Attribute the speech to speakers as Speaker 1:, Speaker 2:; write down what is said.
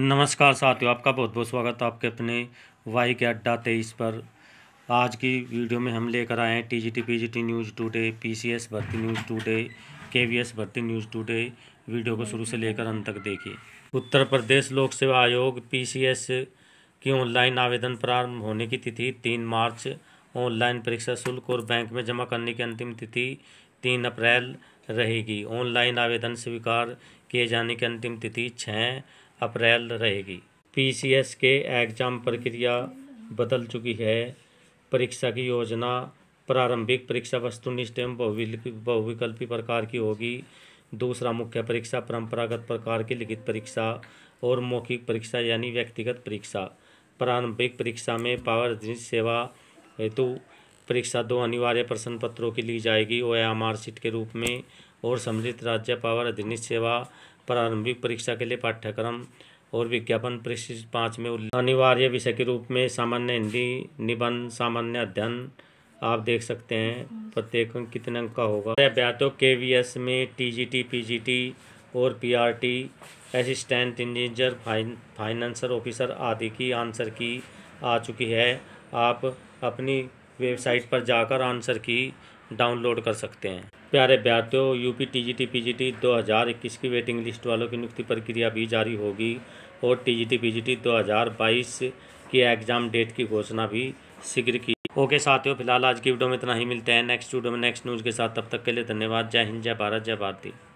Speaker 1: नमस्कार साथियों आपका बहुत बहुत स्वागत है आपके अपने वाई के अड्डा तेईस पर आज की वीडियो में हम लेकर आए हैं T G T P G T news today P C S भर्ती news today K V S भर्ती न्यूज़ टूडे वीडियो को शुरू से लेकर अंत तक देखिए उत्तर प्रदेश लोक सेवा आयोग पी सी एस की ऑनलाइन आवेदन प्रारंभ होने की तिथि तीन मार्च ऑनलाइन परीक्षा शुल्क और बैंक में जमा करने की अंतिम तिथि तीन अप्रैल रहेगी ऑनलाइन आवेदन स्वीकार किए जाने की अंतिम तिथि छः अप्रैल रहेगी पीसीएस के एग्जाम प्रक्रिया बदल चुकी है परीक्षा की योजना प्रारंभिक परीक्षा वस्तुनिष्ठ एवं बहुविकल्पी प्रकार की होगी दूसरा मुख्य परीक्षा परंपरागत प्रकार की लिखित परीक्षा और मौखिक परीक्षा यानी व्यक्तिगत परीक्षा प्रारंभिक परीक्षा में पावर जनित सेवा हेतु परीक्षा दो अनिवार्य प्रश्न पत्रों की ली जाएगी ओ एम आर सीट के रूप में और सम्मिलित राज्य पावर अधिनित सेवा प्रारंभिक परीक्षा के लिए पाठ्यक्रम और विज्ञापन परिशिष्ट पाँच में अनिवार्य विषय के रूप में सामान्य हिंदी निबंध सामान्य अध्ययन आप देख सकते हैं प्रत्येक कितने अंक का होगा अभ्यास तो के वी एस में T G T P G T और P R T assistant engineer fine financer officer आदि की आंसर की आ चुकी है आप अपनी वेबसाइट पर जाकर आंसर की डाउनलोड कर सकते हैं प्यारे अभ्यार्थियों U P T G T P G T दो हज़ार इक्कीस की वेटिंग लिस्ट वालों की नियुक्ति प्रक्रिया भी जारी होगी और T G T P G T दो हज़ार बाईस की एग्ज़ाम डेट की घोषणा भी शीघ्र की ओके साथियों फिलहाल आज की वीडियो में इतना ही मिलते हैं नेक्स्ट वीडियो में नेक्स्ट न्यूज़ के साथ तब तक के लिए धन्यवाद जय हिंद जय भारत जय भारती